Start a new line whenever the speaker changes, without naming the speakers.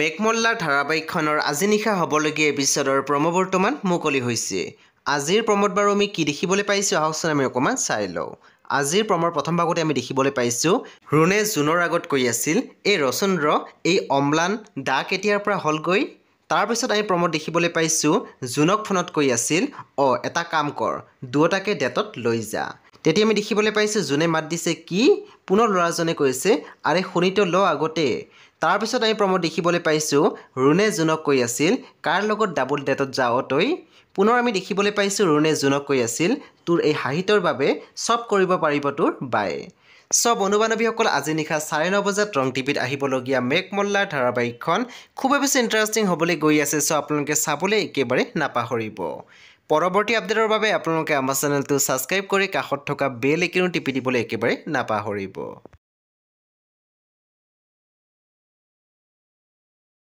মেকমল্লা ধাৰাবাহিকখনৰ আজি নিশা হ'বলগীয়া প্ৰম বৰ্তমান মুকলি হৈছে আজিৰ প্ৰমত বাৰু আমি কি দেখিবলৈ পাইছোঁ আহকচোন আমি অকণমান চাই লওঁ আজিৰ প্ৰমৰ প্ৰথম ভাগতে আমি দেখিবলৈ পাইছোঁ ৰুণে জুনৰ আগত কৈ আছিল এই ৰচন্দ্ৰ এই অম্লান দা কেতিয়াৰ পৰা হ'লগৈ তাৰপিছত আমি প্ৰমত দেখিবলৈ পাইছোঁ জুনক ফোনত কৈ আছিল অ' এটা কাম কৰ দুয়োটাকে ডেটত লৈ যা তেতিয়া আমি দেখিবলৈ পাইছোঁ যোনে মাত দিছে কি পুনৰ ল'ৰাজনে কৈছে আৰে শুনিটো ল আগতে তাৰপিছত আমি প্ৰমোদ দেখিবলৈ পাইছোঁ ৰুণে যোনক কৈ আছিল কাৰ লগত ডাবল ডেটত যাও তই পুনৰ আমি দেখিবলৈ পাইছোঁ ৰুণে যোনক কৈ আছিল তোৰ এই সাহিত্যৰ বাবে চব কৰিব পাৰিব তোৰ বায়ে চব বান্ধৱীসকল আজি নিশা চাৰে ন বজাত ৰং টিভিত আহিবলগীয়া মেক মল্লাৰ ধাৰাবাহিকখন খুবেই বেছি ইণ্টাৰেষ্টিং হ'বলৈ গৈ আছে চ' আপোনালোকে চাবলৈ একেবাৰে নাপাহৰিব পৰৱৰ্তী আপডেটৰ বাবে আপোনালোকে আমাৰ চেনেলটো ছাবস্ক্ৰাইব কৰি কাষত থকা বেল একেনো টিপি দিবলৈ একেবাৰে
নাপাহৰিব